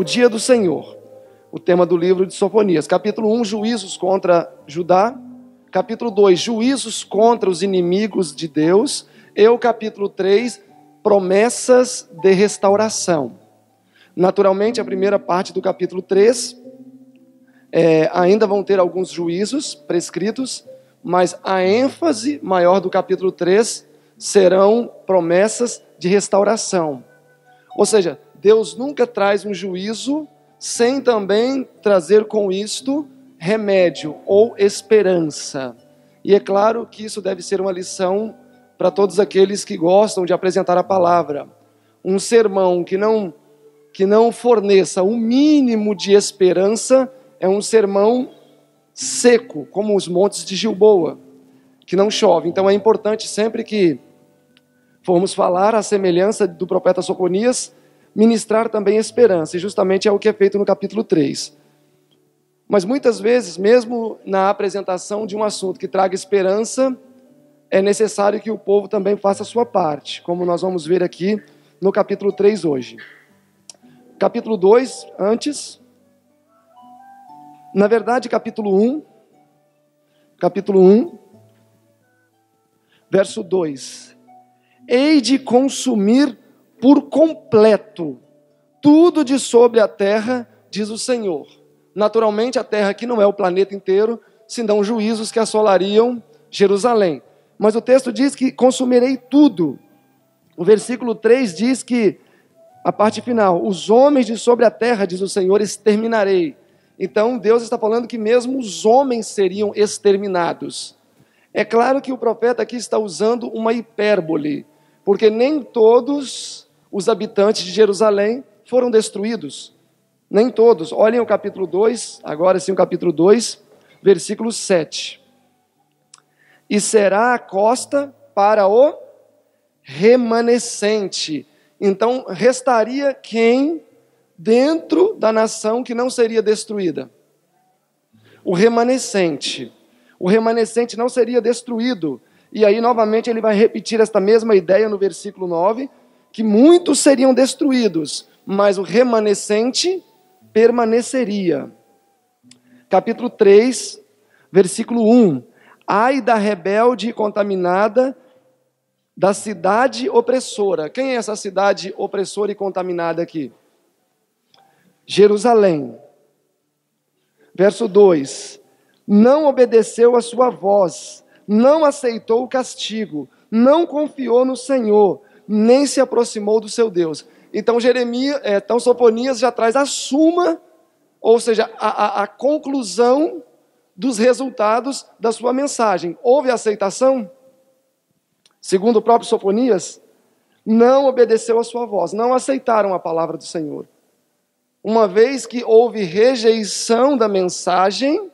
o dia do Senhor, o tema do livro de Sofonias. Capítulo 1, juízos contra Judá. Capítulo 2, juízos contra os inimigos de Deus. E o capítulo 3, promessas de restauração. Naturalmente, a primeira parte do capítulo 3, é, ainda vão ter alguns juízos prescritos, mas a ênfase maior do capítulo 3 serão promessas de restauração. Ou seja, Deus nunca traz um juízo sem também trazer com isto remédio ou esperança. E é claro que isso deve ser uma lição para todos aqueles que gostam de apresentar a palavra. Um sermão que não que não forneça o mínimo de esperança é um sermão seco, como os montes de Gilboa, que não chove. Então é importante sempre que formos falar a semelhança do profeta Soconias, ministrar também esperança, e justamente é o que é feito no capítulo 3. Mas muitas vezes, mesmo na apresentação de um assunto que traga esperança, é necessário que o povo também faça a sua parte, como nós vamos ver aqui no capítulo 3 hoje. Capítulo 2, antes. Na verdade, capítulo 1. Capítulo 1, verso 2. Hei de consumir por completo tudo de sobre a terra, diz o Senhor. Naturalmente, a terra aqui não é o planeta inteiro, senão juízos que assolariam Jerusalém. Mas o texto diz que consumirei tudo. O versículo 3 diz que, a parte final, os homens de sobre a terra, diz o Senhor, exterminarei. Então, Deus está falando que mesmo os homens seriam exterminados. É claro que o profeta aqui está usando uma hipérbole, porque nem todos os habitantes de Jerusalém foram destruídos. Nem todos. Olhem o capítulo 2, agora sim o capítulo 2, versículo 7. E será a costa para o remanescente. Então, restaria quem dentro da nação que não seria destruída? O remanescente. O remanescente não seria destruído. E aí, novamente, ele vai repetir esta mesma ideia no versículo 9, que muitos seriam destruídos, mas o remanescente permaneceria. Capítulo 3, versículo 1. Ai da rebelde e contaminada, da cidade opressora. Quem é essa cidade opressora e contaminada aqui? Jerusalém. Verso 2: Não obedeceu a sua voz, não aceitou o castigo, não confiou no Senhor, nem se aproximou do seu Deus. Então Jeremias, é, então Sofonias já traz a suma, ou seja, a, a, a conclusão dos resultados da sua mensagem. Houve aceitação? Segundo o próprio Sofonias, não obedeceu a sua voz, não aceitaram a palavra do Senhor. Uma vez que houve rejeição da mensagem,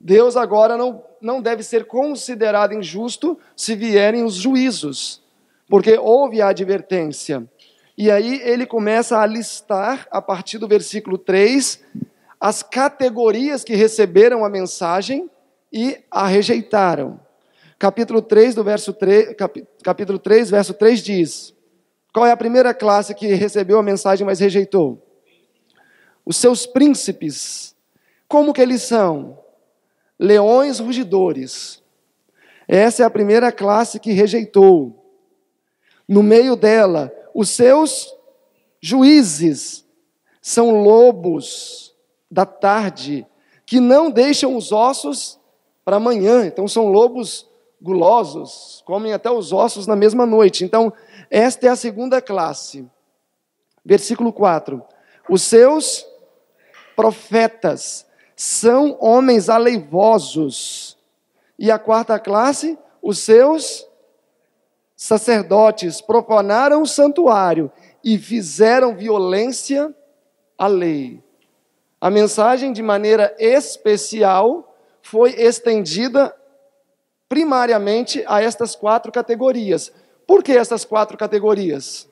Deus agora não, não deve ser considerado injusto se vierem os juízos porque houve a advertência. E aí ele começa a listar, a partir do versículo 3, as categorias que receberam a mensagem e a rejeitaram. Capítulo 3, do verso 3, capítulo 3, verso 3 diz: Qual é a primeira classe que recebeu a mensagem, mas rejeitou? Os seus príncipes. Como que eles são? Leões rugidores. Essa é a primeira classe que rejeitou no meio dela, os seus juízes são lobos da tarde, que não deixam os ossos para amanhã. Então, são lobos gulosos, comem até os ossos na mesma noite. Então, esta é a segunda classe. Versículo 4: Os seus profetas são homens aleivosos. E a quarta classe, os seus sacerdotes profanaram o santuário e fizeram violência à lei. A mensagem, de maneira especial, foi estendida primariamente a estas quatro categorias. Por que estas quatro categorias?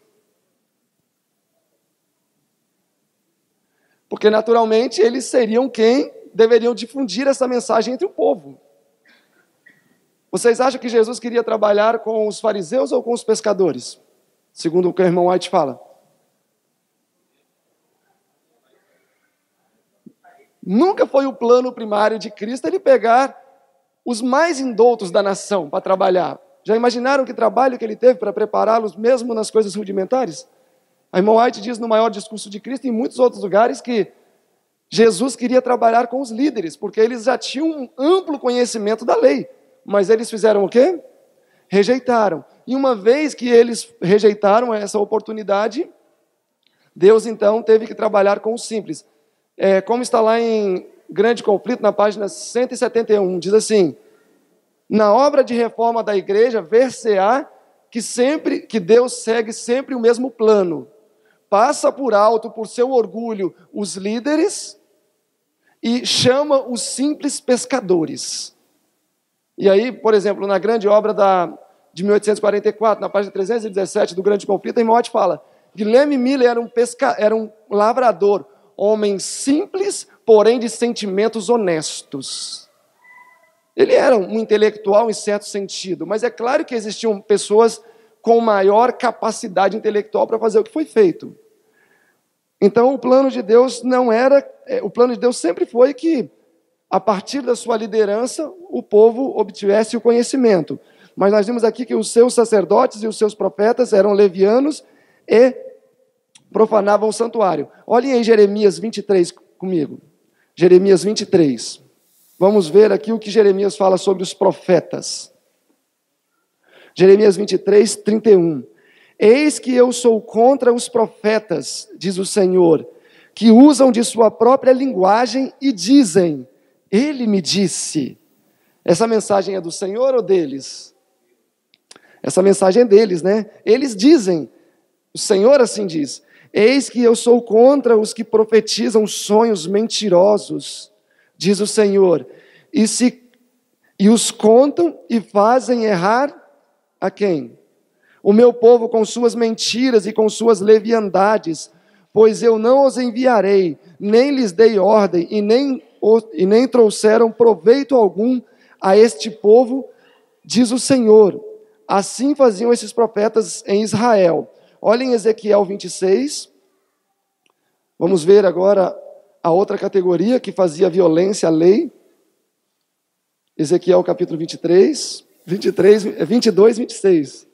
Porque, naturalmente, eles seriam quem deveriam difundir essa mensagem entre o povo. Vocês acham que Jesus queria trabalhar com os fariseus ou com os pescadores? Segundo o que o irmão White fala. Nunca foi o plano primário de Cristo ele pegar os mais indoutos da nação para trabalhar. Já imaginaram que trabalho que ele teve para prepará-los mesmo nas coisas rudimentares? A irmã White diz no maior discurso de Cristo e em muitos outros lugares que Jesus queria trabalhar com os líderes, porque eles já tinham um amplo conhecimento da lei. Mas eles fizeram o quê? Rejeitaram. E uma vez que eles rejeitaram essa oportunidade, Deus então teve que trabalhar com os simples. É, como está lá em Grande Conflito, na página 171, diz assim: Na obra de reforma da igreja, ver-se-á que sempre que Deus segue sempre o mesmo plano. Passa por alto, por seu orgulho, os líderes e chama os simples pescadores. E aí, por exemplo, na grande obra da, de 1844, na página 317 do Grande Conflito, Imote fala: Guilherme Miller era um, pesca, era um lavrador, homem simples, porém de sentimentos honestos. Ele era um intelectual em certo sentido, mas é claro que existiam pessoas com maior capacidade intelectual para fazer o que foi feito. Então, o plano de Deus não era. É, o plano de Deus sempre foi que a partir da sua liderança, o povo obtivesse o conhecimento. Mas nós vimos aqui que os seus sacerdotes e os seus profetas eram levianos e profanavam o santuário. Olhem em Jeremias 23 comigo. Jeremias 23. Vamos ver aqui o que Jeremias fala sobre os profetas. Jeremias 23, 31. Eis que eu sou contra os profetas, diz o Senhor, que usam de sua própria linguagem e dizem: ele me disse. Essa mensagem é do Senhor ou deles? Essa mensagem é deles, né? Eles dizem, o Senhor assim diz: Eis que eu sou contra os que profetizam sonhos mentirosos, diz o Senhor, e se e os contam e fazem errar a quem? O meu povo com suas mentiras e com suas leviandades, pois eu não os enviarei, nem lhes dei ordem e nem e nem trouxeram proveito algum a este povo, diz o Senhor. Assim faziam esses profetas em Israel. Olhem Ezequiel 26. Vamos ver agora a outra categoria que fazia violência à lei. Ezequiel capítulo 23, 23 22, 26.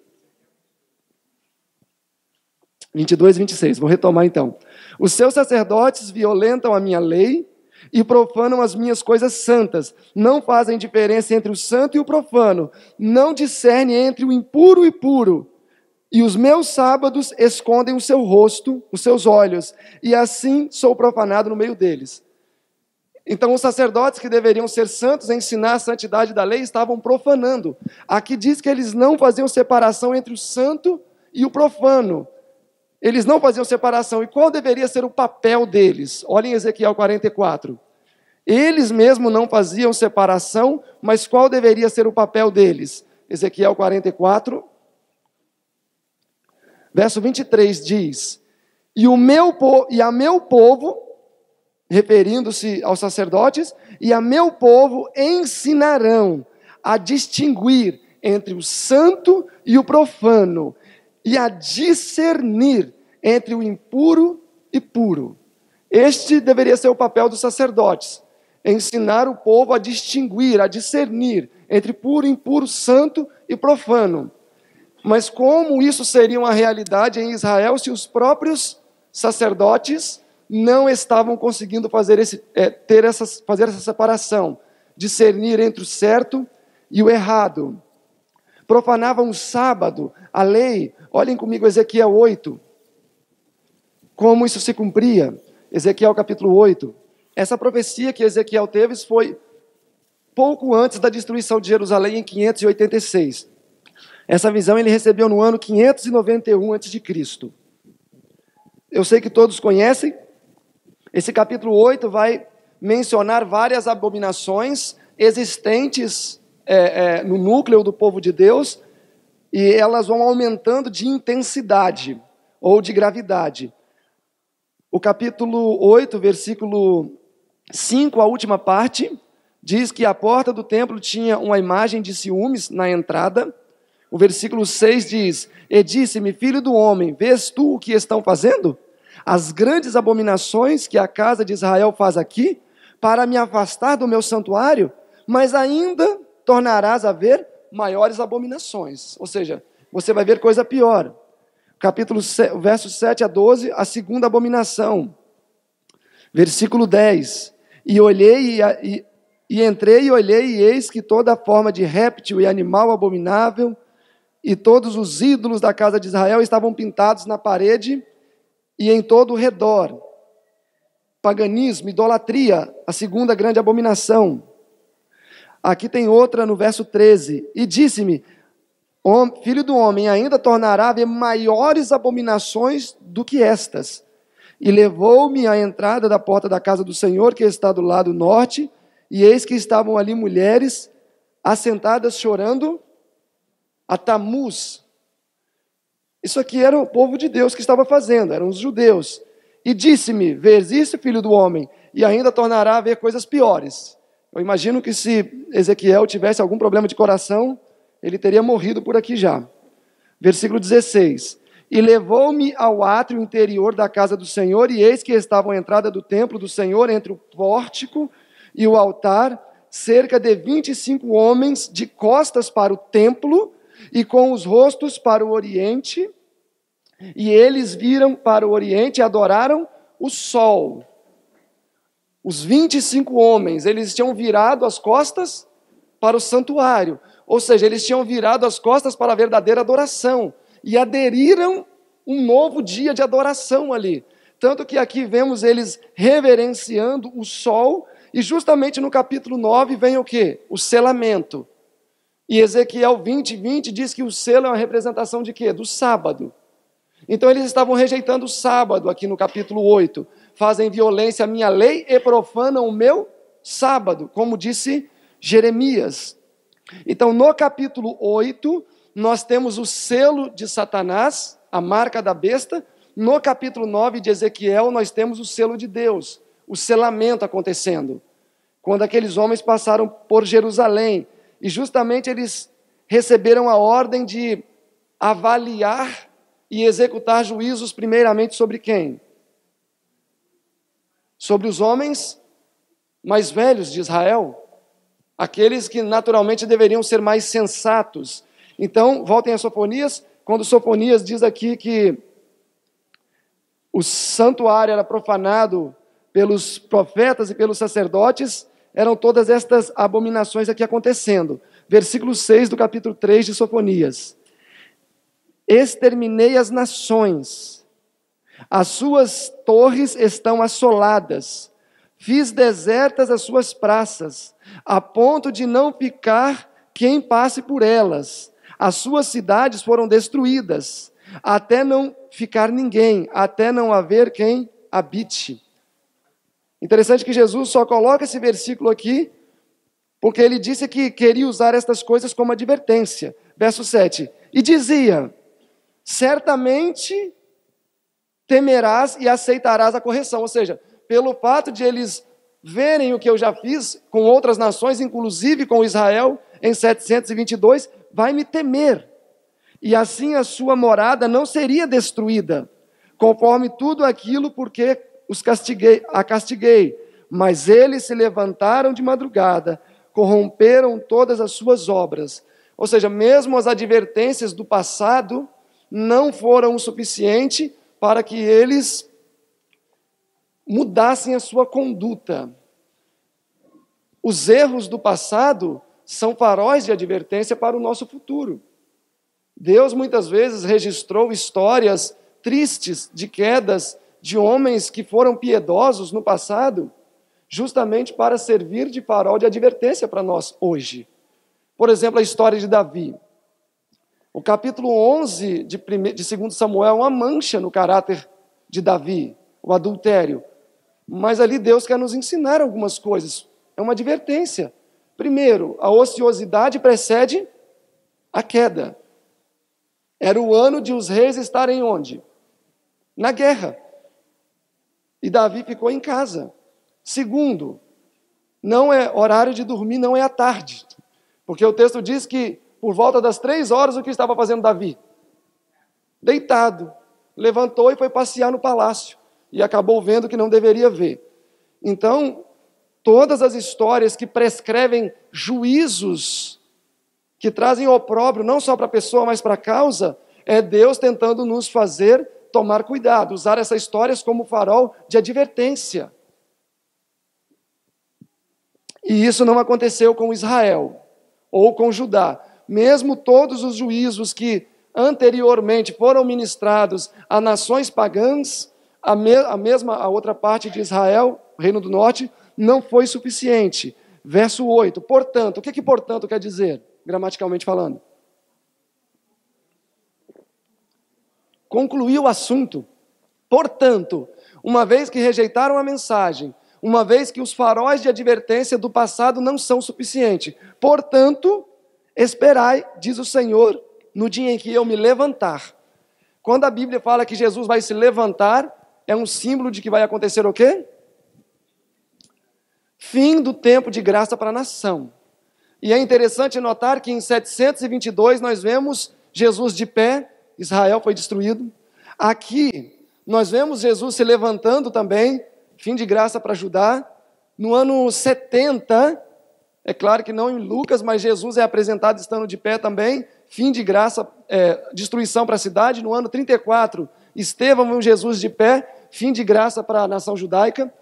22, 26. Vou retomar então. Os seus sacerdotes violentam a minha lei e profanam as minhas coisas santas. Não fazem diferença entre o santo e o profano. Não discernem entre o impuro e puro. E os meus sábados escondem o seu rosto, os seus olhos, e assim sou profanado no meio deles. Então, os sacerdotes que deveriam ser santos e ensinar a santidade da lei estavam profanando. Aqui diz que eles não faziam separação entre o santo e o profano. Eles não faziam separação. E qual deveria ser o papel deles? Olhem Ezequiel 44. Eles mesmo não faziam separação, mas qual deveria ser o papel deles? Ezequiel 44, verso 23 diz: E o meu e a meu povo, referindo-se aos sacerdotes, e a meu povo ensinarão a distinguir entre o santo e o profano, e a discernir entre o impuro e puro. Este deveria ser o papel dos sacerdotes: ensinar o povo a distinguir, a discernir entre puro, e impuro, santo e profano. Mas como isso seria uma realidade em Israel se os próprios sacerdotes não estavam conseguindo fazer, esse, é, ter essas, fazer essa separação, discernir entre o certo e o errado? Profanavam o sábado, a lei. Olhem comigo Ezequiel 8 como isso se cumpria. Ezequiel capítulo 8. Essa profecia que Ezequiel teve foi pouco antes da destruição de Jerusalém em 586. Essa visão ele recebeu no ano 591 a.C. Eu sei que todos conhecem. Esse capítulo 8 vai mencionar várias abominações existentes é, é, no núcleo do povo de Deus e elas vão aumentando de intensidade ou de gravidade. O capítulo 8, versículo 5, a última parte, diz que a porta do templo tinha uma imagem de ciúmes na entrada. O versículo 6 diz: E disse-me, filho do homem, vês tu o que estão fazendo? As grandes abominações que a casa de Israel faz aqui, para me afastar do meu santuário, mas ainda tornarás a ver maiores abominações. Ou seja, você vai ver coisa pior capítulo versos 7 a 12, a segunda abominação. Versículo 10. E olhei e, e, e entrei e olhei, e eis que toda forma de réptil e animal abominável, e todos os ídolos da casa de Israel estavam pintados na parede e em todo o redor. Paganismo, idolatria, a segunda grande abominação. Aqui tem outra no verso 13. E disse-me: filho do homem ainda tornará a ver maiores abominações do que estas. E levou-me à entrada da porta da casa do Senhor, que está do lado norte, e eis que estavam ali mulheres assentadas chorando a Tamuz. Isso aqui era o povo de Deus que estava fazendo, eram os judeus. E disse-me: Vês isso, filho do homem, e ainda tornará a ver coisas piores. Eu imagino que se Ezequiel tivesse algum problema de coração, ele teria morrido por aqui já. Versículo 16: E levou-me ao átrio interior da casa do Senhor, e eis que estavam à entrada do templo do Senhor, entre o pórtico e o altar, cerca de 25 homens de costas para o templo e com os rostos para o oriente. E eles viram para o oriente e adoraram o sol. Os 25 homens, eles tinham virado as costas para o santuário. Ou seja, eles tinham virado as costas para a verdadeira adoração e aderiram um novo dia de adoração ali. Tanto que aqui vemos eles reverenciando o sol, e justamente no capítulo 9 vem o que? O selamento. E Ezequiel 20, 20 diz que o selo é uma representação de quê? Do sábado. Então eles estavam rejeitando o sábado, aqui no capítulo 8. Fazem violência à minha lei e profanam o meu sábado, como disse Jeremias. Então, no capítulo 8, nós temos o selo de Satanás, a marca da besta. No capítulo 9 de Ezequiel, nós temos o selo de Deus, o selamento acontecendo. Quando aqueles homens passaram por Jerusalém e justamente eles receberam a ordem de avaliar e executar juízos, primeiramente sobre quem? Sobre os homens mais velhos de Israel, aqueles que naturalmente deveriam ser mais sensatos. Então, voltem a Sofonias, quando Sofonias diz aqui que o santuário era profanado pelos profetas e pelos sacerdotes, eram todas estas abominações aqui acontecendo. Versículo 6 do capítulo 3 de Sofonias. Exterminei as nações, as suas torres estão assoladas, Fiz desertas as suas praças, a ponto de não ficar quem passe por elas. As suas cidades foram destruídas, até não ficar ninguém, até não haver quem habite. Interessante que Jesus só coloca esse versículo aqui, porque ele disse que queria usar estas coisas como advertência. Verso 7. E dizia: Certamente temerás e aceitarás a correção. Ou seja, pelo fato de eles verem o que eu já fiz com outras nações, inclusive com Israel, em 722, vai me temer. E assim a sua morada não seria destruída, conforme tudo aquilo porque os castiguei, a castiguei. Mas eles se levantaram de madrugada, corromperam todas as suas obras. Ou seja, mesmo as advertências do passado não foram o suficiente para que eles mudassem a sua conduta. Os erros do passado são faróis de advertência para o nosso futuro. Deus muitas vezes registrou histórias tristes de quedas de homens que foram piedosos no passado, justamente para servir de farol de advertência para nós hoje. Por exemplo, a história de Davi. O capítulo 11 de, 2 Samuel é uma mancha no caráter de Davi, o adultério. Mas ali Deus quer nos ensinar algumas coisas. É uma advertência. Primeiro, a ociosidade precede a queda. Era o ano de os reis estarem onde? Na guerra. E Davi ficou em casa. Segundo, não é horário de dormir, não é à tarde. Porque o texto diz que por volta das três horas o que estava fazendo Davi? Deitado. Levantou e foi passear no palácio e acabou vendo que não deveria ver. Então, todas as histórias que prescrevem juízos que trazem opróbrio não só para a pessoa, mas para a causa, é Deus tentando nos fazer tomar cuidado, usar essas histórias como farol de advertência. E isso não aconteceu com Israel ou com Judá. Mesmo todos os juízos que anteriormente foram ministrados a nações pagãs, a, me, a mesma, a outra parte de Israel, Reino do Norte, não foi suficiente. Verso 8. Portanto, o que, que portanto quer dizer, gramaticalmente falando? Concluiu o assunto. Portanto, uma vez que rejeitaram a mensagem, uma vez que os faróis de advertência do passado não são suficientes, portanto, esperai, diz o Senhor, no dia em que eu me levantar. Quando a Bíblia fala que Jesus vai se levantar, é um símbolo de que vai acontecer o quê? Fim do tempo de graça para a nação. E é interessante notar que em 722 nós vemos Jesus de pé, Israel foi destruído. Aqui nós vemos Jesus se levantando também, fim de graça para Judá. No ano 70, é claro que não em Lucas, mas Jesus é apresentado estando de pé também, fim de graça, é, destruição para a cidade. No ano 34, Estevão viu Jesus de pé, fim de graça para a nação judaica.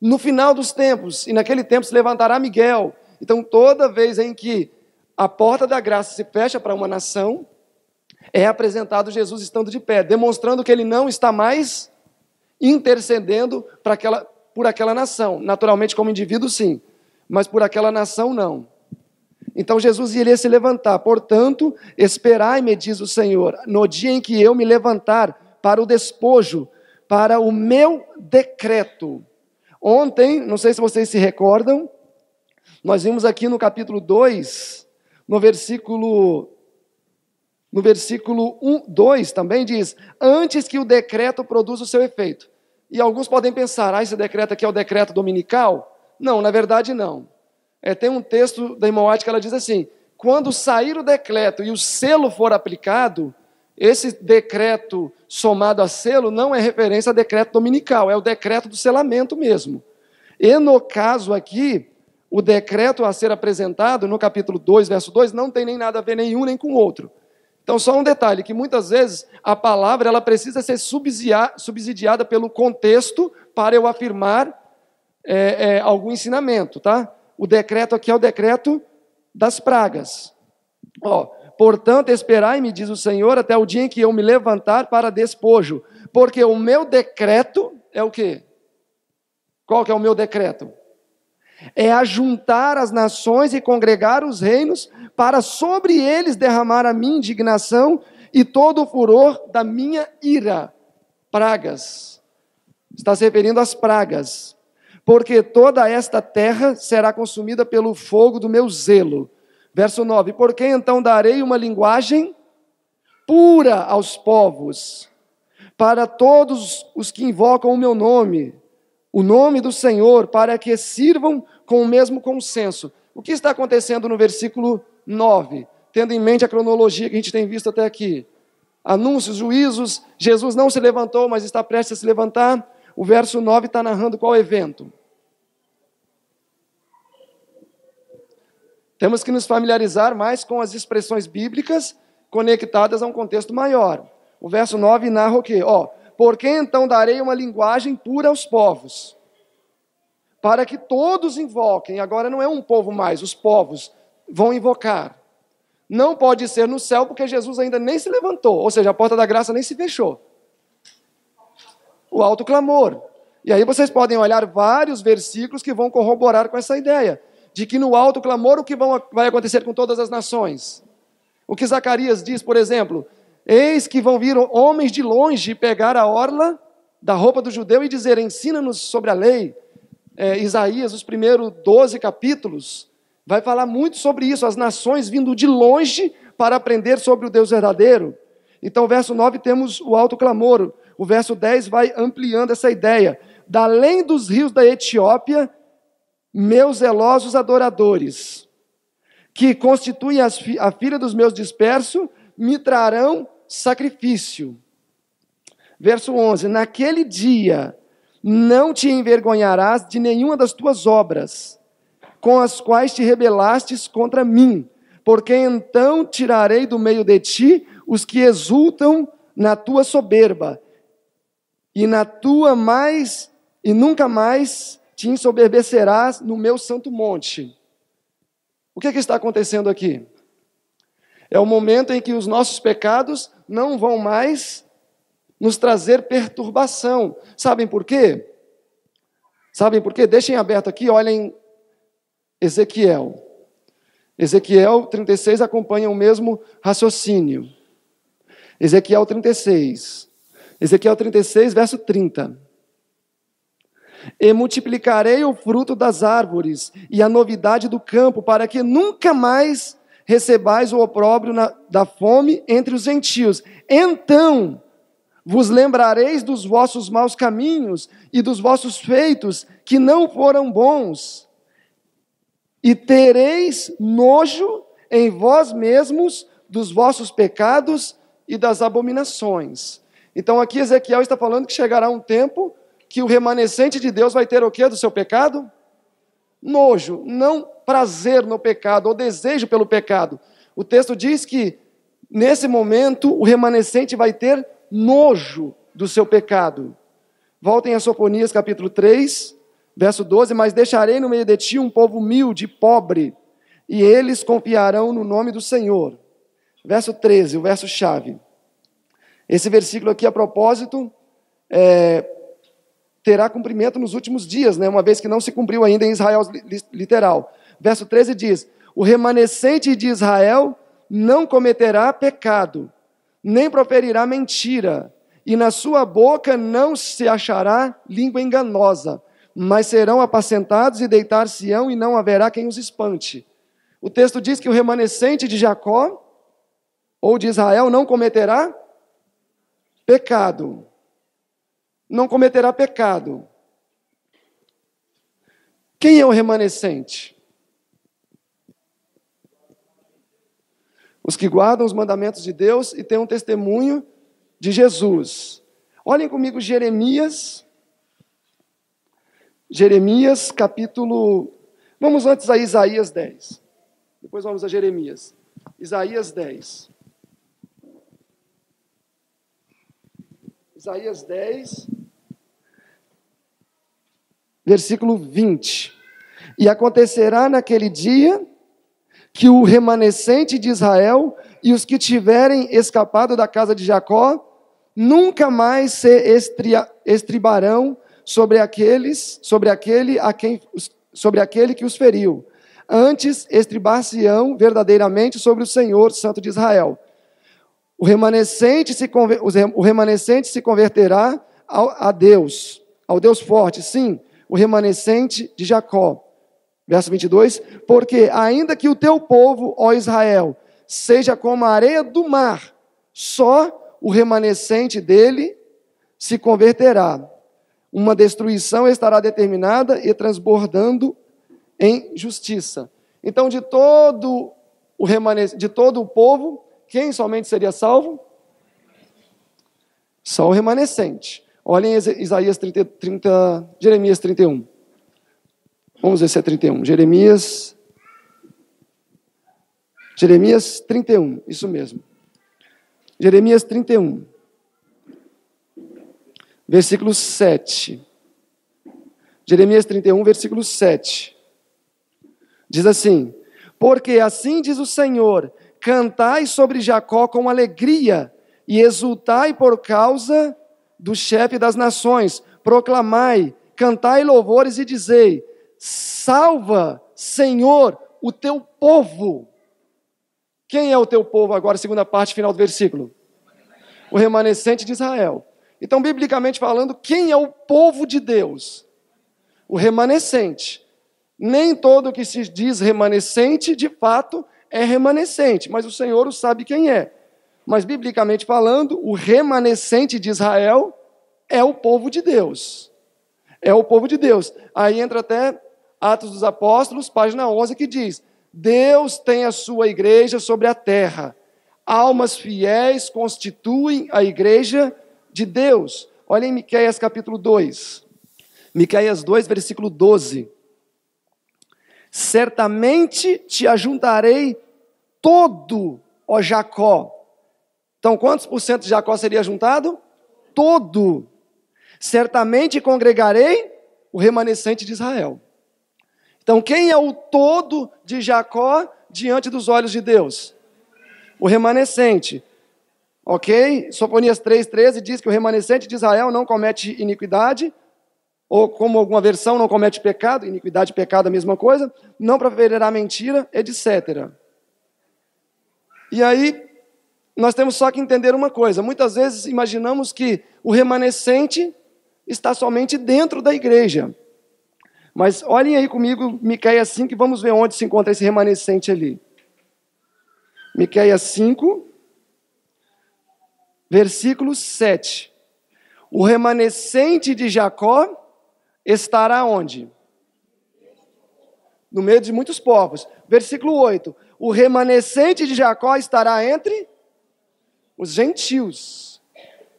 No final dos tempos, e naquele tempo se levantará Miguel. Então, toda vez em que a porta da graça se fecha para uma nação, é apresentado Jesus estando de pé, demonstrando que ele não está mais intercedendo para aquela, por aquela nação. Naturalmente, como indivíduo, sim, mas por aquela nação, não. Então Jesus iria se levantar. Portanto, esperai-me, diz o Senhor, no dia em que eu me levantar para o despojo, para o meu decreto. Ontem, não sei se vocês se recordam, nós vimos aqui no capítulo 2, no versículo no versículo 1, 2 também diz: "Antes que o decreto produza o seu efeito". E alguns podem pensar: "Ah, esse decreto aqui é o decreto dominical?". Não, na verdade não. É, tem um texto da Imoate que ela diz assim: quando sair o decreto e o selo for aplicado, esse decreto somado a selo não é referência a decreto dominical, é o decreto do selamento mesmo. E no caso aqui, o decreto a ser apresentado no capítulo 2, verso 2, não tem nem nada a ver nenhum nem com o outro. Então, só um detalhe, que muitas vezes a palavra ela precisa ser subsidiada pelo contexto para eu afirmar é, é, algum ensinamento, tá? O decreto aqui é o decreto das pragas. Ó, Portanto, esperai-me, diz o Senhor, até o dia em que eu me levantar para despojo, porque o meu decreto é o quê? Qual que é o meu decreto? É ajuntar as nações e congregar os reinos, para sobre eles derramar a minha indignação e todo o furor da minha ira. Pragas. Está se referindo às pragas. Porque toda esta terra será consumida pelo fogo do meu zelo Verso 9: Por que então darei uma linguagem pura aos povos, para todos os que invocam o meu nome, o nome do Senhor, para que sirvam com o mesmo consenso? O que está acontecendo no versículo 9? Tendo em mente a cronologia que a gente tem visto até aqui. Anúncios, juízos, Jesus não se levantou, mas está prestes a se levantar. O verso 9 está narrando qual evento? Temos que nos familiarizar mais com as expressões bíblicas conectadas a um contexto maior. O verso 9 narra o quê? Ó, por que então darei uma linguagem pura aos povos? Para que todos invoquem. Agora não é um povo mais, os povos vão invocar. Não pode ser no céu, porque Jesus ainda nem se levantou, ou seja, a porta da graça nem se fechou. O alto clamor. E aí vocês podem olhar vários versículos que vão corroborar com essa ideia de que no alto clamor o que vão, vai acontecer com todas as nações. O que Zacarias diz, por exemplo, eis que vão vir homens de longe pegar a orla da roupa do judeu e dizer: ensina-nos sobre a lei. É, Isaías, os primeiros 12 capítulos, vai falar muito sobre isso, as nações vindo de longe para aprender sobre o Deus verdadeiro. Então, verso 9 temos o alto clamor. O verso 10 vai ampliando essa ideia. Da além dos rios da Etiópia meus zelosos adoradores, que constituem fi a filha dos meus dispersos, me trarão sacrifício. Verso 11: Naquele dia não te envergonharás de nenhuma das tuas obras, com as quais te rebelastes contra mim, porque então tirarei do meio de ti os que exultam na tua soberba, e na tua mais, e nunca mais te ensoberbecerás no meu santo monte. O que, é que está acontecendo aqui? É o momento em que os nossos pecados não vão mais nos trazer perturbação. Sabem por quê? Sabem por quê? Deixem aberto aqui, olhem Ezequiel. Ezequiel 36 acompanha o mesmo raciocínio. Ezequiel 36. Ezequiel 36, verso 30. E multiplicarei o fruto das árvores e a novidade do campo, para que nunca mais recebais o opróbrio na, da fome entre os gentios. Então vos lembrareis dos vossos maus caminhos e dos vossos feitos que não foram bons, e tereis nojo em vós mesmos dos vossos pecados e das abominações. Então aqui Ezequiel está falando que chegará um tempo que o remanescente de Deus vai ter o que do seu pecado? Nojo, não prazer no pecado, ou desejo pelo pecado. O texto diz que, nesse momento, o remanescente vai ter nojo do seu pecado. Voltem a Soponias capítulo 3, verso 12: Mas deixarei no meio de ti um povo humilde e pobre, e eles confiarão no nome do Senhor. Verso 13, o verso chave. Esse versículo aqui, a propósito, é, terá cumprimento nos últimos dias, né? uma vez que não se cumpriu ainda em Israel literal. Verso 13 diz: O remanescente de Israel não cometerá pecado, nem proferirá mentira, e na sua boca não se achará língua enganosa, mas serão apacentados e deitar-se-ão, e não haverá quem os espante. O texto diz que o remanescente de Jacó ou de Israel não cometerá pecado não cometerá pecado. Quem é o remanescente? Os que guardam os mandamentos de Deus e têm um testemunho de Jesus. Olhem comigo Jeremias, Jeremias capítulo. Vamos antes a Isaías 10. Depois vamos a Jeremias. Isaías 10. Isaías 10, versículo 20. E acontecerá naquele dia que o remanescente de Israel e os que tiverem escapado da casa de Jacó nunca mais se estria, estribarão sobre aqueles, sobre aquele a quem sobre aquele que os feriu. Antes estribar-se-ão verdadeiramente sobre o Senhor Santo de Israel. O remanescente se, o remanescente se converterá ao, a Deus, ao Deus forte, sim, o remanescente de Jacó. Verso 22: Porque ainda que o teu povo, ó Israel, seja como a areia do mar, só o remanescente dele se converterá. Uma destruição estará determinada e transbordando em justiça. Então, de todo o remanescente, de todo o povo, quem somente seria salvo? Só o remanescente. Olhem Isaías 30, 30, Jeremias 31. Vamos ver se é 31. Jeremias. Jeremias 31, isso mesmo. Jeremias 31, versículo 7. Jeremias 31, versículo 7. Diz assim: Porque assim diz o Senhor: cantai sobre Jacó com alegria e exultai por causa do chefe das nações, proclamai, cantai louvores e dizei: Salva, Senhor, o teu povo. Quem é o teu povo agora, segunda parte, final do versículo? O remanescente de Israel. Então, biblicamente falando, quem é o povo de Deus? O remanescente. Nem todo que se diz remanescente, de fato, é remanescente, mas o Senhor sabe quem é. Mas, biblicamente falando, o remanescente de Israel é o povo de Deus. É o povo de Deus. Aí entra até Atos dos Apóstolos, página 11, que diz: Deus tem a sua igreja sobre a terra. Almas fiéis constituem a igreja de Deus. Olha em Miqueias capítulo 2. Miqueias 2, versículo 12. Certamente te ajuntarei todo, ó Jacó, então, quantos por cento de Jacó seria juntado? Todo. Certamente congregarei o remanescente de Israel. Então, quem é o todo de Jacó diante dos olhos de Deus? O remanescente. Ok? Sofonias 3,13 diz que o remanescente de Israel não comete iniquidade, ou como alguma versão, não comete pecado, iniquidade e pecado é a mesma coisa, não proferirá mentira, etc. E aí, nós temos só que entender uma coisa: muitas vezes imaginamos que o remanescente está somente dentro da igreja. Mas olhem aí comigo, Miquéia 5, vamos ver onde se encontra esse remanescente ali. Miquéia 5, versículo 7. O remanescente de Jacó estará onde? No meio de muitos povos. Versículo 8. O remanescente de Jacó estará entre os gentios.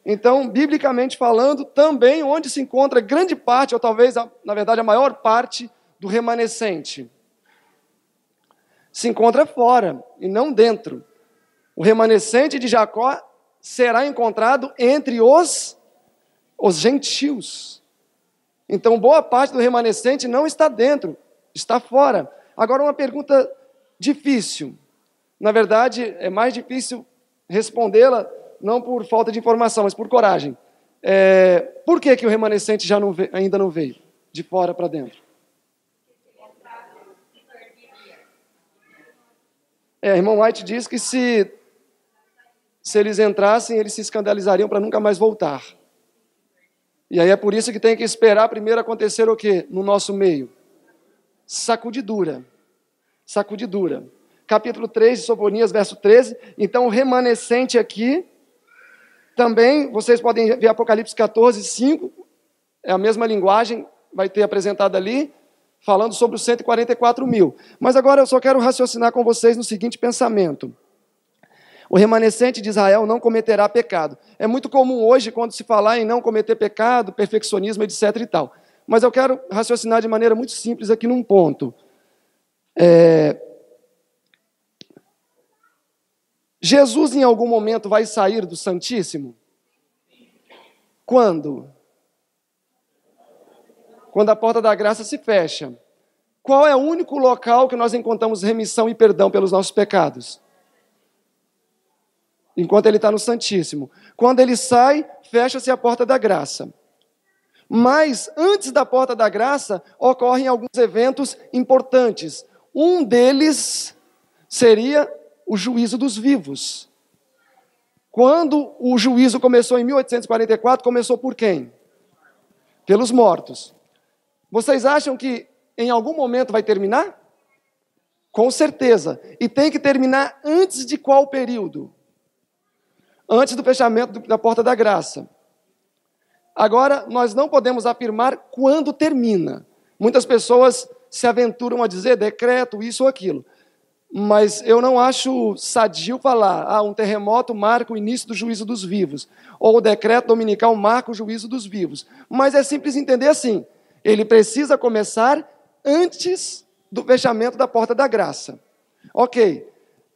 Então, biblicamente falando, também onde se encontra grande parte, ou talvez, na verdade, a maior parte do remanescente. Se encontra fora e não dentro. O remanescente de Jacó será encontrado entre os, os gentios. Então, boa parte do remanescente não está dentro, está fora. Agora, uma pergunta difícil. Na verdade, é mais difícil respondê-la não por falta de informação, mas por coragem. É, por que, que o remanescente já não veio, ainda não veio de fora para dentro? É, irmão White diz que se, se eles entrassem, eles se escandalizariam para nunca mais voltar. E aí é por isso que tem que esperar primeiro acontecer o quê? No nosso meio. Sacudidura. Sacudidura capítulo 3 de Sofonias, verso 13. Então, o remanescente aqui, também, vocês podem ver Apocalipse 14, 5, é a mesma linguagem, vai ter apresentado ali, falando sobre os 144 mil. Mas agora eu só quero raciocinar com vocês no seguinte pensamento. O remanescente de Israel não cometerá pecado. É muito comum hoje, quando se falar em não cometer pecado, perfeccionismo, etc. e tal. Mas eu quero raciocinar de maneira muito simples aqui num ponto. É, Jesus em algum momento vai sair do Santíssimo? Quando? Quando a porta da graça se fecha. Qual é o único local que nós encontramos remissão e perdão pelos nossos pecados? Enquanto ele está no Santíssimo. Quando ele sai, fecha-se a porta da graça. Mas antes da porta da graça, ocorrem alguns eventos importantes. Um deles seria o juízo dos vivos. Quando o juízo começou em 1844, começou por quem? Pelos mortos. Vocês acham que em algum momento vai terminar? Com certeza. E tem que terminar antes de qual período? Antes do fechamento da porta da graça. Agora, nós não podemos afirmar quando termina. Muitas pessoas se aventuram a dizer decreto, isso ou aquilo. Mas eu não acho sadio falar, ah, um terremoto marca o início do juízo dos vivos, ou o decreto dominical marca o juízo dos vivos. Mas é simples entender assim: ele precisa começar antes do fechamento da porta da graça. Ok,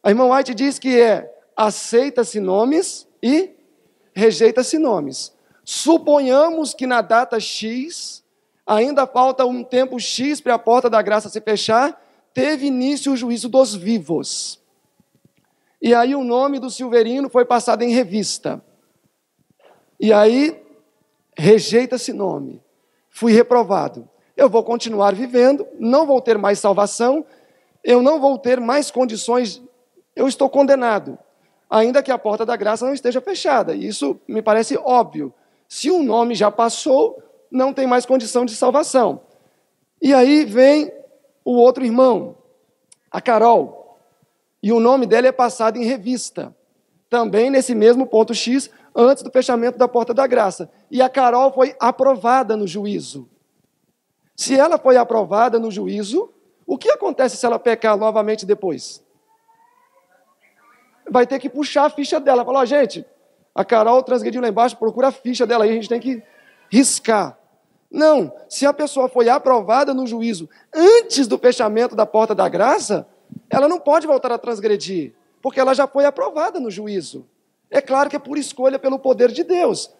a irmã White diz que é aceita-se nomes e rejeita-se nomes. Suponhamos que na data X, ainda falta um tempo X para a porta da graça se fechar, teve início o juízo dos vivos. E aí o nome do Silverino foi passado em revista. E aí rejeita esse nome. Fui reprovado. Eu vou continuar vivendo, não vou ter mais salvação, eu não vou ter mais condições, eu estou condenado. Ainda que a porta da graça não esteja fechada. Isso me parece óbvio. Se o um nome já passou, não tem mais condição de salvação. E aí vem o outro irmão, a Carol, e o nome dela é passado em revista, também nesse mesmo ponto X, antes do fechamento da porta da graça. E a Carol foi aprovada no juízo. Se ela foi aprovada no juízo, o que acontece se ela pecar novamente depois? Vai ter que puxar a ficha dela. Falar, oh, gente, a Carol transgrediu lá embaixo, procura a ficha dela aí, a gente tem que riscar. Não, se a pessoa foi aprovada no juízo antes do fechamento da porta da graça, ela não pode voltar a transgredir, porque ela já foi aprovada no juízo. É claro que é por escolha pelo poder de Deus,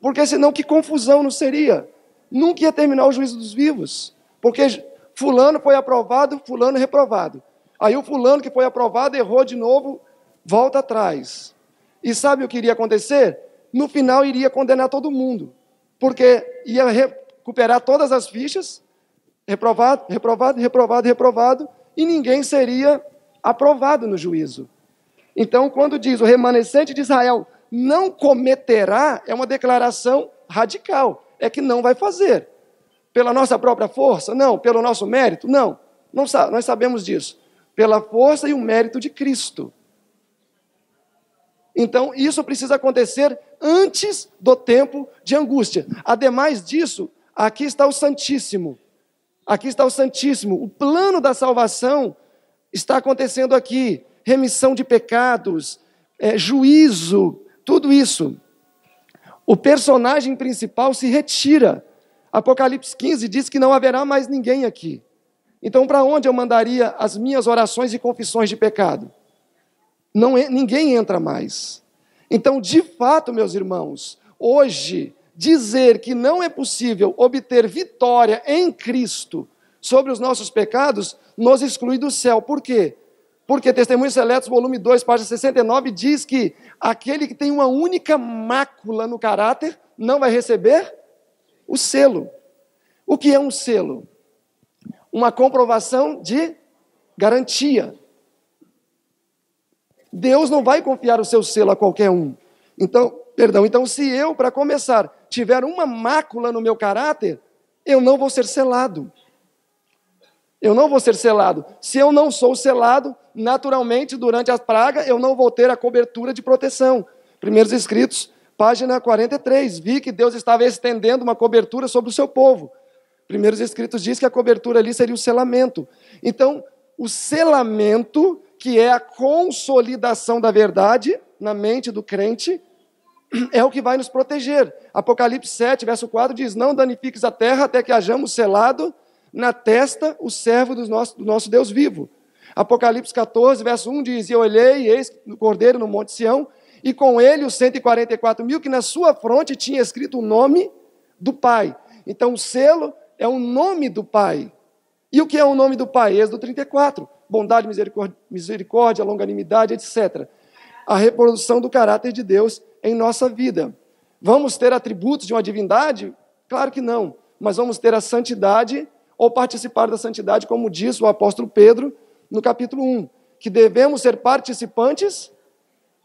porque senão que confusão não seria? Nunca ia terminar o juízo dos vivos, porque fulano foi aprovado, fulano reprovado. Aí o fulano que foi aprovado errou de novo, volta atrás. E sabe o que iria acontecer? No final iria condenar todo mundo, porque ia recuperar todas as fichas, reprovado, reprovado, reprovado, reprovado, e ninguém seria aprovado no juízo. Então, quando diz o remanescente de Israel não cometerá, é uma declaração radical, é que não vai fazer. Pela nossa própria força? Não. Pelo nosso mérito? Não. não nós sabemos disso. Pela força e o mérito de Cristo. Então, isso precisa acontecer antes do tempo de angústia. Ademais disso, Aqui está o Santíssimo. Aqui está o Santíssimo. O plano da salvação está acontecendo aqui. Remissão de pecados, é, juízo, tudo isso. O personagem principal se retira. Apocalipse 15 diz que não haverá mais ninguém aqui. Então, para onde eu mandaria as minhas orações e confissões de pecado? Não, ninguém entra mais. Então, de fato, meus irmãos, hoje dizer que não é possível obter vitória em Cristo sobre os nossos pecados nos exclui do céu. Por quê? Porque Testemunhos Seletos, volume 2, página 69, diz que aquele que tem uma única mácula no caráter não vai receber o selo. O que é um selo? Uma comprovação de garantia. Deus não vai confiar o seu selo a qualquer um. Então, perdão, então se eu, para começar, tiver uma mácula no meu caráter, eu não vou ser selado. Eu não vou ser selado. Se eu não sou selado, naturalmente, durante a praga, eu não vou ter a cobertura de proteção. Primeiros Escritos, página 43. Vi que Deus estava estendendo uma cobertura sobre o seu povo. Primeiros Escritos diz que a cobertura ali seria o selamento. Então, o selamento, que é a consolidação da verdade na mente do crente, é o que vai nos proteger. Apocalipse 7, verso 4 diz: Não danifiques a terra até que hajamos selado na testa o servo do nosso, do nosso Deus vivo. Apocalipse 14, verso 1 diz: E eu olhei, e eis o cordeiro no Monte Sião, e com ele os 144 mil, que na sua fronte tinha escrito o nome do Pai. Então o selo é o nome do Pai. E o que é o nome do Pai? Êxodo 34. Bondade, misericórdia, misericórdia longanimidade, etc. A reprodução do caráter de Deus em nossa vida. Vamos ter atributos de uma divindade? Claro que não, mas vamos ter a santidade ou participar da santidade, como diz o apóstolo Pedro no capítulo 1, que devemos ser participantes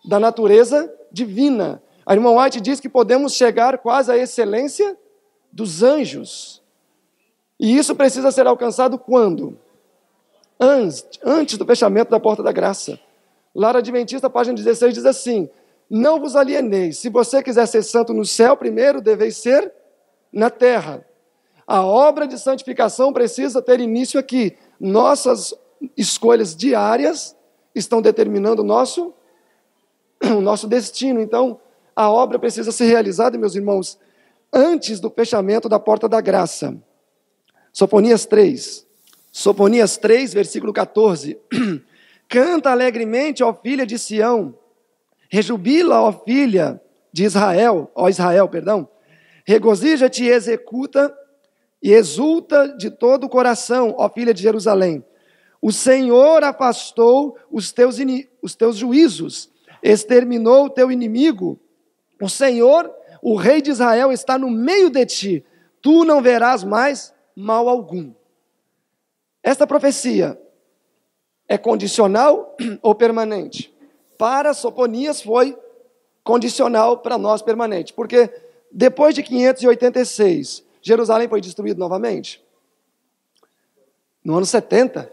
da natureza divina. A irmã White diz que podemos chegar quase à excelência dos anjos. E isso precisa ser alcançado quando? Antes, antes do fechamento da porta da graça. Lara Adventista, página 16, diz assim: não vos alieneis. Se você quiser ser santo no céu, primeiro deveis ser na terra. A obra de santificação precisa ter início aqui. Nossas escolhas diárias estão determinando o nosso, o nosso destino. Então, a obra precisa ser realizada, meus irmãos, antes do fechamento da porta da graça. Soponias 3. Soponias 3, versículo 14. Canta alegremente, ó filha de Sião Rejubila, ó filha de Israel, ó Israel, perdão. Regozija-te e executa e exulta de todo o coração, ó filha de Jerusalém. O Senhor afastou os teus, os teus juízos, exterminou o teu inimigo. O Senhor, o rei de Israel, está no meio de ti. Tu não verás mais mal algum. Esta profecia é condicional ou permanente? para Soponias foi condicional para nós permanente. Porque depois de 586, Jerusalém foi destruído novamente? No ano 70.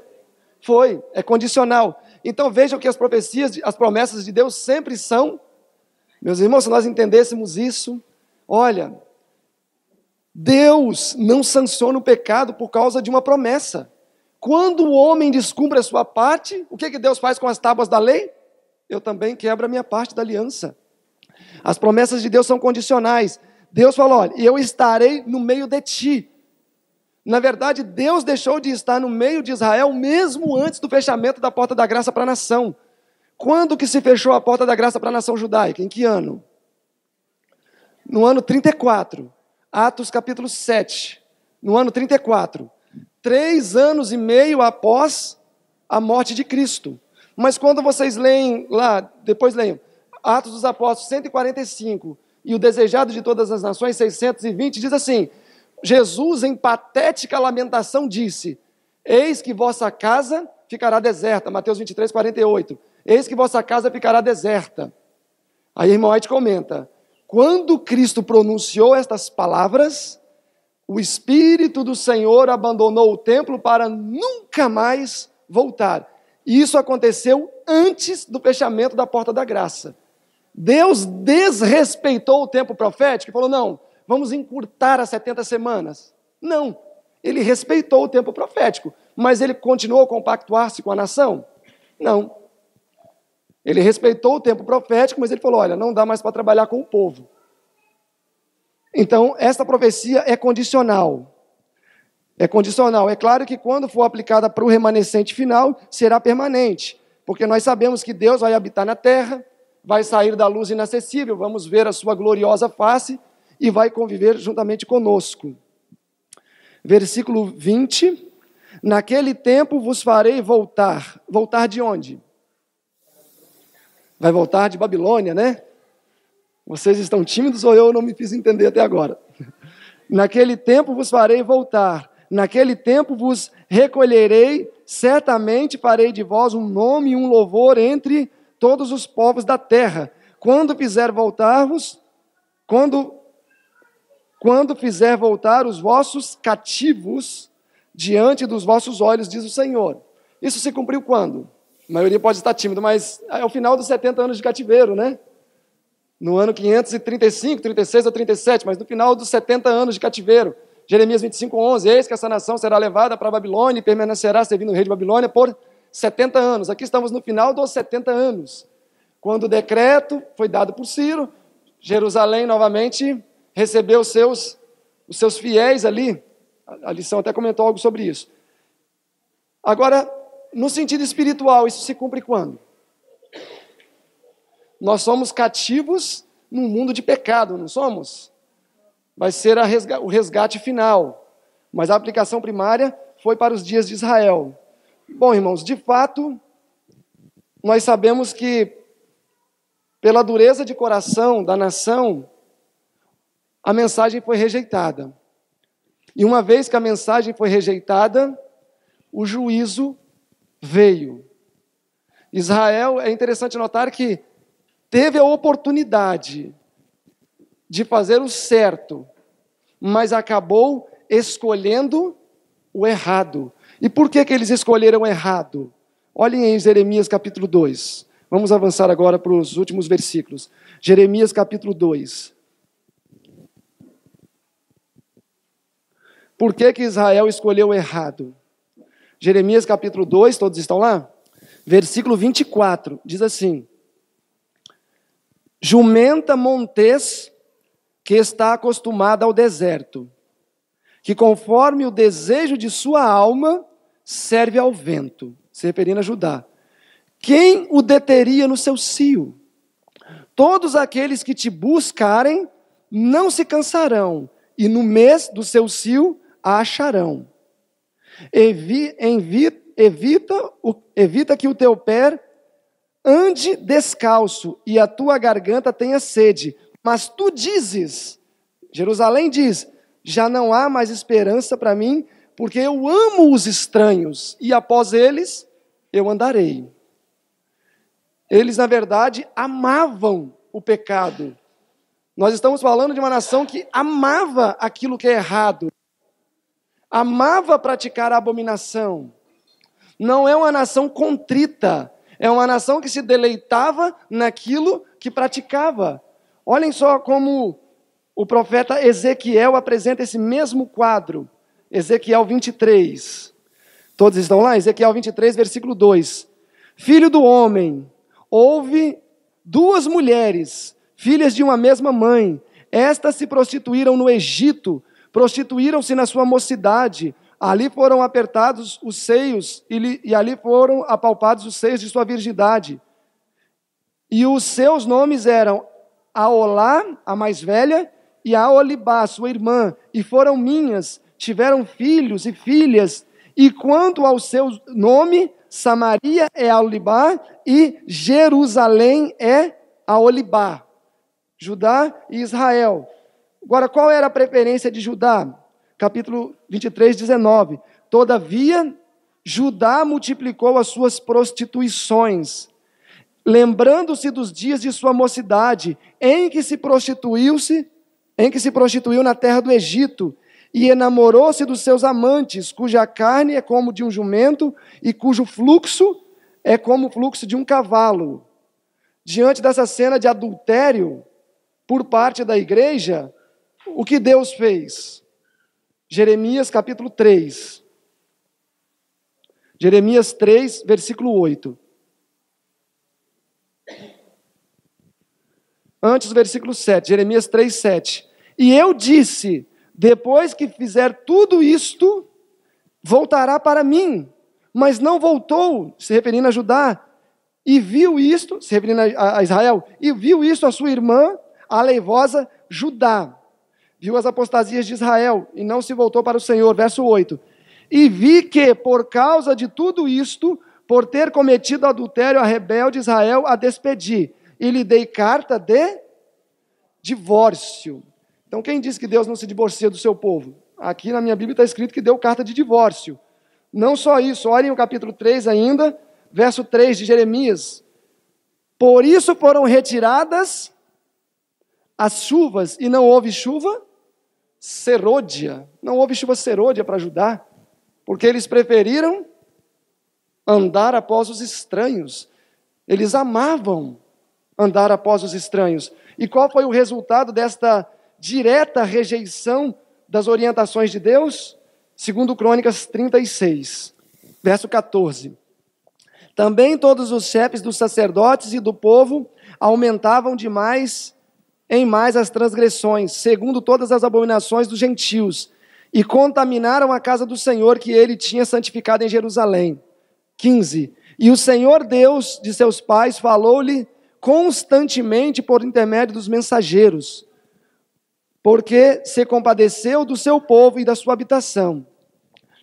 Foi, é condicional. Então vejam que as profecias, as promessas de Deus sempre são. Meus irmãos, se nós entendêssemos isso, olha, Deus não sanciona o pecado por causa de uma promessa. Quando o homem descumpre a sua parte, o que, que Deus faz com as tábuas da lei? eu também quebro a minha parte da aliança. As promessas de Deus são condicionais. Deus falou: olha, eu estarei no meio de ti. Na verdade, Deus deixou de estar no meio de Israel mesmo antes do fechamento da porta da graça para a nação. Quando que se fechou a porta da graça para a nação judaica? Em que ano? No ano 34, Atos capítulo 7. No ano 34, três anos e meio após a morte de Cristo. Mas quando vocês leem lá, depois leiam, Atos dos Apóstolos 145 e o Desejado de Todas as Nações 620, diz assim: Jesus, em patética lamentação, disse: Eis que vossa casa ficará deserta. Mateus 23, 48. Eis que vossa casa ficará deserta. Aí a irmã White comenta: quando Cristo pronunciou estas palavras, o Espírito do Senhor abandonou o templo para nunca mais voltar. E isso aconteceu antes do fechamento da porta da graça. Deus desrespeitou o tempo profético e falou: não, vamos encurtar as 70 semanas. Não, ele respeitou o tempo profético, mas ele continuou a compactuar-se com a nação? Não. Ele respeitou o tempo profético, mas ele falou: olha, não dá mais para trabalhar com o povo. Então, esta profecia é condicional. É condicional. É claro que quando for aplicada para o remanescente final, será permanente. Porque nós sabemos que Deus vai habitar na terra, vai sair da luz inacessível, vamos ver a sua gloriosa face e vai conviver juntamente conosco. Versículo 20. Naquele tempo vos farei voltar. Voltar de onde? Vai voltar de Babilônia, né? Vocês estão tímidos ou eu não me fiz entender até agora? Naquele tempo vos farei voltar, Naquele tempo vos recolherei, certamente farei de vós um nome e um louvor entre todos os povos da terra. Quando fizer voltar-vos, quando quando fizer voltar os vossos cativos diante dos vossos olhos, diz o Senhor. Isso se cumpriu quando? A maioria pode estar tímida, mas é o final dos 70 anos de cativeiro, né? No ano 535, 36 ou 37, mas no final dos 70 anos de cativeiro. Jeremias 25, 11, eis que essa nação será levada para a Babilônia e permanecerá servindo o rei de Babilônia por 70 anos. Aqui estamos no final dos 70 anos, quando o decreto foi dado por Ciro, Jerusalém novamente recebeu os seus, os seus fiéis ali. A lição até comentou algo sobre isso. Agora, no sentido espiritual, isso se cumpre quando? Nós somos cativos num mundo de pecado, não somos? vai ser resga o resgate final. Mas a aplicação primária foi para os dias de Israel. Bom, irmãos, de fato, nós sabemos que, pela dureza de coração da nação, a mensagem foi rejeitada. E uma vez que a mensagem foi rejeitada, o juízo veio. Israel, é interessante notar que teve a oportunidade de fazer o certo, mas acabou escolhendo o errado. E por que, que eles escolheram errado? Olhem em Jeremias capítulo 2. Vamos avançar agora para os últimos versículos. Jeremias capítulo 2. Por que, que Israel escolheu errado? Jeremias capítulo 2, todos estão lá? Versículo 24, diz assim: Jumenta montês que está acostumada ao deserto, que conforme o desejo de sua alma serve ao vento, se referindo a Judá. Quem o deteria no seu cio? Todos aqueles que te buscarem não se cansarão, e no mês do seu cio a acharão. Evi, envi, evita, evita que o teu pé ande descalço e a tua garganta tenha sede, mas tu dizes, Jerusalém diz: já não há mais esperança para mim, porque eu amo os estranhos e após eles eu andarei. Eles, na verdade, amavam o pecado. Nós estamos falando de uma nação que amava aquilo que é errado, amava praticar a abominação. Não é uma nação contrita, é uma nação que se deleitava naquilo que praticava. Olhem só como o profeta Ezequiel apresenta esse mesmo quadro. Ezequiel 23. Todos estão lá? Ezequiel 23, versículo 2. Filho do homem, houve duas mulheres, filhas de uma mesma mãe. Estas se prostituíram no Egito, prostituíram-se na sua mocidade. Ali foram apertados os seios e, li, e ali foram apalpados os seios de sua virgindade. E os seus nomes eram a Olá, a mais velha, e a Olibá, sua irmã, e foram minhas, tiveram filhos e filhas, e quanto ao seu nome, Samaria é a Olibá e Jerusalém é a Olibá. Judá e Israel. Agora, qual era a preferência de Judá? Capítulo 23, 19. Todavia, Judá multiplicou as suas prostituições, lembrando-se dos dias de sua mocidade, em que se prostituiu-se, em que se prostituiu na terra do Egito, e enamorou-se dos seus amantes, cuja carne é como de um jumento e cujo fluxo é como o fluxo de um cavalo. Diante dessa cena de adultério por parte da igreja, o que Deus fez? Jeremias capítulo 3. Jeremias 3, versículo 8. Antes do versículo 7, Jeremias 3, 7. E eu disse: depois que fizer tudo isto, voltará para mim. Mas não voltou, se referindo a Judá. E viu isto, se referindo a Israel, e viu isto a sua irmã, a leivosa Judá. Viu as apostasias de Israel e não se voltou para o Senhor. Verso 8. E vi que, por causa de tudo isto, por ter cometido adultério a rebelde Israel, a despedi e lhe dei carta de divórcio. Então, quem diz que Deus não se divorcia do seu povo? Aqui na minha Bíblia está escrito que deu carta de divórcio. Não só isso, olhem o capítulo 3 ainda, verso 3 de Jeremias. Por isso foram retiradas as chuvas, e não houve chuva serôdia. Não houve chuva serôdia para ajudar, porque eles preferiram andar após os estranhos. Eles amavam andar após os estranhos. E qual foi o resultado desta direta rejeição das orientações de Deus? Segundo Crônicas 36, verso 14. Também todos os chefes dos sacerdotes e do povo aumentavam demais em mais as transgressões, segundo todas as abominações dos gentios, e contaminaram a casa do Senhor que ele tinha santificado em Jerusalém. 15. E o Senhor Deus de seus pais falou-lhe constantemente por intermédio dos mensageiros, porque se compadeceu do seu povo e da sua habitação.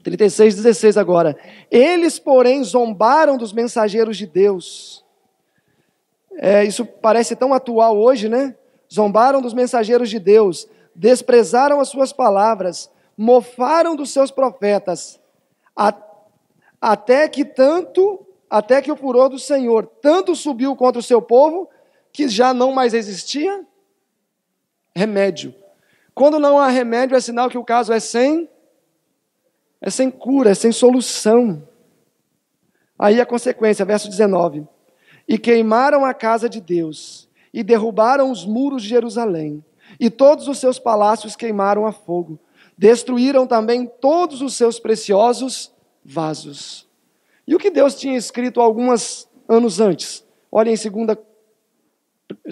36, 16 agora. Eles, porém, zombaram dos mensageiros de Deus. É, isso parece tão atual hoje, né? Zombaram dos mensageiros de Deus, desprezaram as suas palavras, mofaram dos seus profetas, a, até que tanto até que o furor do Senhor tanto subiu contra o seu povo que já não mais existia remédio. Quando não há remédio, é sinal que o caso é sem é sem cura, é sem solução. Aí a consequência, verso 19. E queimaram a casa de Deus, e derrubaram os muros de Jerusalém, e todos os seus palácios queimaram a fogo. Destruíram também todos os seus preciosos vasos. E o que Deus tinha escrito alguns anos antes? Olhem em 2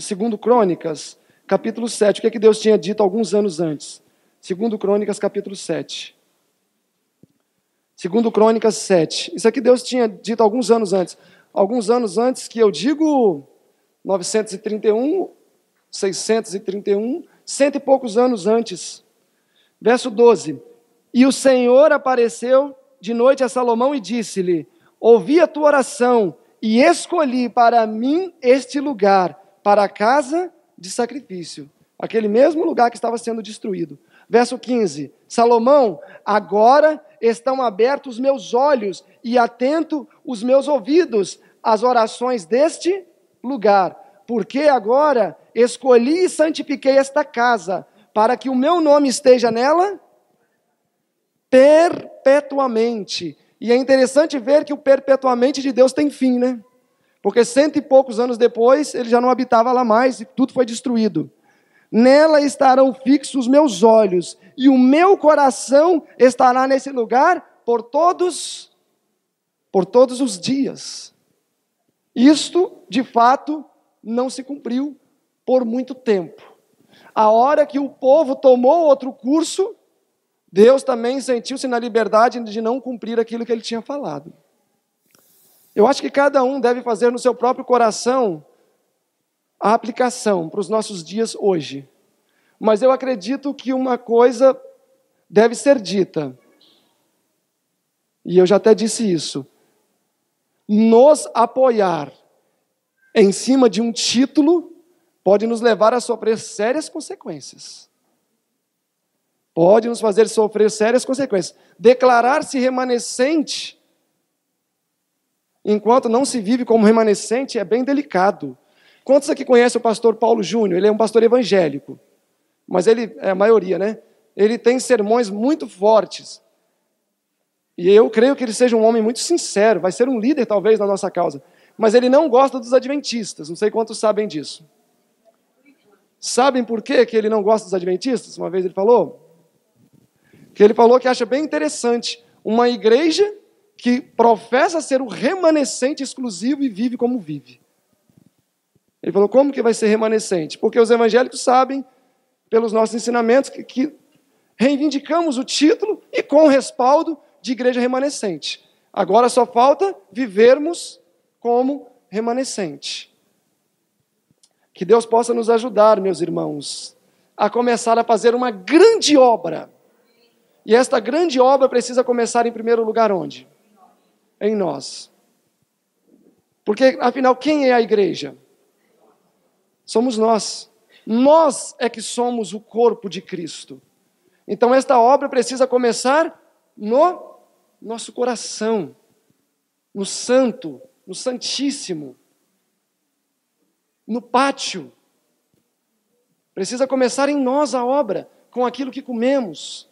segundo Crônicas, capítulo 7. O que é que Deus tinha dito alguns anos antes? Segundo Crônicas, capítulo 7. Segundo Crônicas 7. Isso aqui é Deus tinha dito alguns anos antes. Alguns anos antes que eu digo 931, 631, cento e poucos anos antes. Verso 12. E o Senhor apareceu de noite a Salomão e disse-lhe: ouvi a tua oração e escolhi para mim este lugar, para a casa de sacrifício, aquele mesmo lugar que estava sendo destruído. Verso 15: Salomão, agora estão abertos os meus olhos e atento os meus ouvidos às orações deste lugar, porque agora escolhi e santifiquei esta casa, para que o meu nome esteja nela perpetuamente e é interessante ver que o perpetuamente de Deus tem fim, né? Porque cento e poucos anos depois, ele já não habitava lá mais e tudo foi destruído. Nela estarão fixos os meus olhos, e o meu coração estará nesse lugar por todos por todos os dias. Isto, de fato, não se cumpriu por muito tempo. A hora que o povo tomou outro curso, Deus também sentiu-se na liberdade de não cumprir aquilo que ele tinha falado. Eu acho que cada um deve fazer no seu próprio coração a aplicação para os nossos dias hoje. Mas eu acredito que uma coisa deve ser dita. E eu já até disse isso. Nos apoiar em cima de um título pode nos levar a sofrer sérias consequências pode nos fazer sofrer sérias consequências. Declarar-se remanescente, enquanto não se vive como remanescente, é bem delicado. Quantos aqui conhecem o pastor Paulo Júnior? Ele é um pastor evangélico, mas ele, é a maioria, né? Ele tem sermões muito fortes. E eu creio que ele seja um homem muito sincero, vai ser um líder talvez na nossa causa. Mas ele não gosta dos adventistas, não sei quantos sabem disso. Sabem por quê que ele não gosta dos adventistas? Uma vez ele falou, que ele falou que acha bem interessante. Uma igreja que professa ser o remanescente exclusivo e vive como vive. Ele falou: como que vai ser remanescente? Porque os evangélicos sabem, pelos nossos ensinamentos, que, que reivindicamos o título e com o respaldo de igreja remanescente. Agora só falta vivermos como remanescente. Que Deus possa nos ajudar, meus irmãos, a começar a fazer uma grande obra e esta grande obra precisa começar em primeiro lugar onde? Em nós. Porque, afinal, quem é a igreja? Somos nós. Nós é que somos o corpo de Cristo. Então, esta obra precisa começar no nosso coração, no santo, no santíssimo, no pátio. Precisa começar em nós a obra, com aquilo que comemos,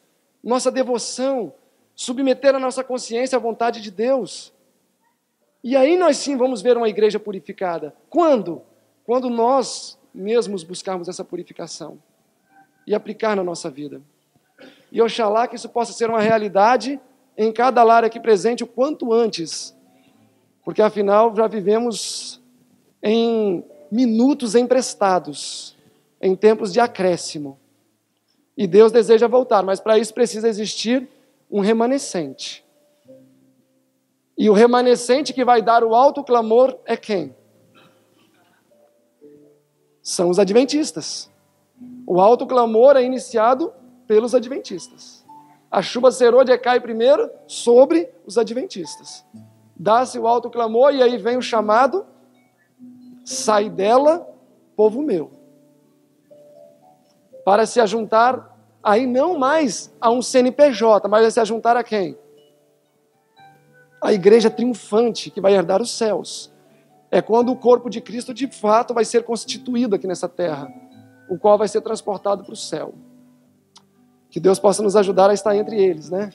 nossa devoção, submeter a nossa consciência à vontade de Deus. E aí nós sim vamos ver uma igreja purificada. Quando? Quando nós mesmos buscarmos essa purificação e aplicar na nossa vida. E oxalá que isso possa ser uma realidade em cada lar aqui presente o quanto antes, porque afinal já vivemos em minutos emprestados, em tempos de acréscimo. E Deus deseja voltar, mas para isso precisa existir um remanescente. E o remanescente que vai dar o alto clamor é quem? São os adventistas. O alto clamor é iniciado pelos adventistas. A chuva serôdia cai primeiro sobre os adventistas. Dá-se o alto clamor e aí vem o chamado: sai dela, povo meu para se ajuntar aí não mais a um CNPJ, mas a se ajuntar a quem? A igreja triunfante que vai herdar os céus. É quando o corpo de Cristo de fato vai ser constituído aqui nessa terra, o qual vai ser transportado para o céu. Que Deus possa nos ajudar a estar entre eles, né?